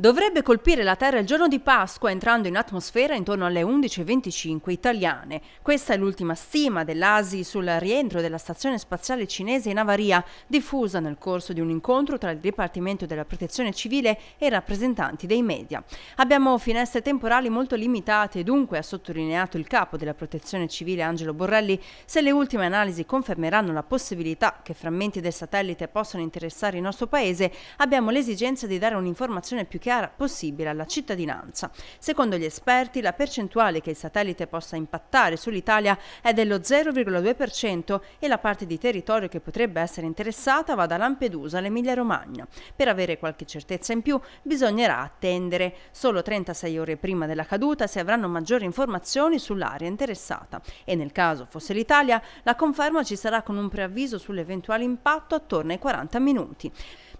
dovrebbe colpire la Terra il giorno di Pasqua entrando in atmosfera intorno alle 11.25 italiane. Questa è l'ultima stima dell'ASI sul rientro della stazione spaziale cinese in avaria, diffusa nel corso di un incontro tra il Dipartimento della Protezione Civile e i rappresentanti dei media. Abbiamo finestre temporali molto limitate, dunque ha sottolineato il capo della Protezione Civile Angelo Borrelli, se le ultime analisi confermeranno la possibilità che frammenti del satellite possano interessare il nostro paese, abbiamo l'esigenza di dare un'informazione più chiara chiara possibile alla cittadinanza. Secondo gli esperti, la percentuale che il satellite possa impattare sull'Italia è dello 0,2% e la parte di territorio che potrebbe essere interessata va da Lampedusa all'Emilia Romagna. Per avere qualche certezza in più bisognerà attendere. Solo 36 ore prima della caduta si avranno maggiori informazioni sull'area interessata e nel caso fosse l'Italia la conferma ci sarà con un preavviso sull'eventuale impatto attorno ai 40 minuti.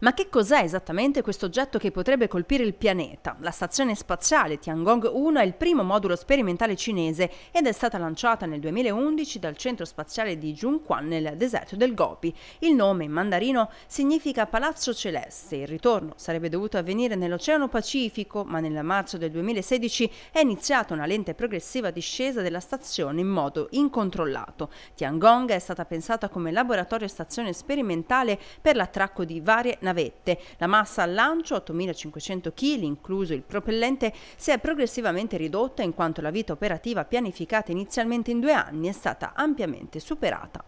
Ma che cos'è esattamente questo oggetto che potrebbe colpire il pianeta? La stazione spaziale Tiangong 1 è il primo modulo sperimentale cinese ed è stata lanciata nel 2011 dal centro spaziale di Junquan nel deserto del Gobi. Il nome in mandarino significa Palazzo Celeste. Il ritorno sarebbe dovuto avvenire nell'Oceano Pacifico, ma nel marzo del 2016 è iniziata una lenta e progressiva discesa della stazione in modo incontrollato. Tiangong è stata pensata come laboratorio e stazione sperimentale per l'attracco di varie nazioni navette. La massa al lancio, 8.500 kg, incluso il propellente, si è progressivamente ridotta in quanto la vita operativa pianificata inizialmente in due anni è stata ampiamente superata.